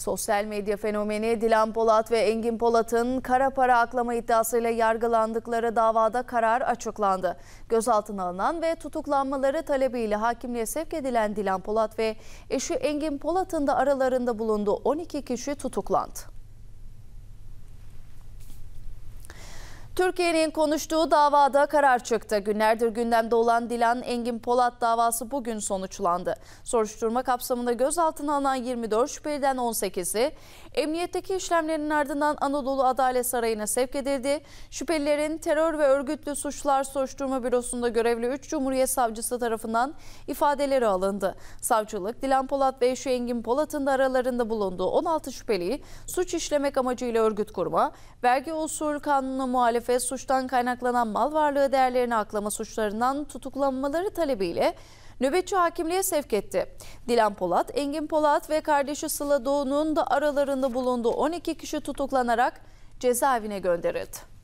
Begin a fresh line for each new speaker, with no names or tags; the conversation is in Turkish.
Sosyal medya fenomeni Dilan Polat ve Engin Polat'ın kara para aklama iddiasıyla yargılandıkları davada karar açıklandı. Gözaltına alınan ve tutuklanmaları talebiyle hakimliğe sevk edilen Dilan Polat ve eşi Engin Polat'ın da aralarında bulunduğu 12 kişi tutuklandı. Türkiye'nin konuştuğu davada karar çıktı. Günlerdir gündemde olan Dilan Engin Polat davası bugün sonuçlandı. Soruşturma kapsamında gözaltına alınan 24 şüpheliden 18'i emniyetteki işlemlerin ardından Anadolu Adalet Sarayı'na sevk edildi. Şüphelilerin terör ve örgütlü suçlar soruşturma bürosunda görevli 3 Cumhuriyet Savcısı tarafından ifadeleri alındı. Savcılık Dilan Polat ve eşi Engin Polat'ın da aralarında bulunduğu 16 şüpheliyi suç işlemek amacıyla örgüt kurma, vergi usul kanunu muhalefet muhalefet suçtan kaynaklanan mal varlığı değerlerini aklama suçlarından tutuklanmaları talebiyle nöbetçi hakimliğe sevk etti. Dilan Polat, Engin Polat ve kardeşi Sıla Doğu'nun da aralarında bulunduğu 12 kişi tutuklanarak cezaevine gönderildi.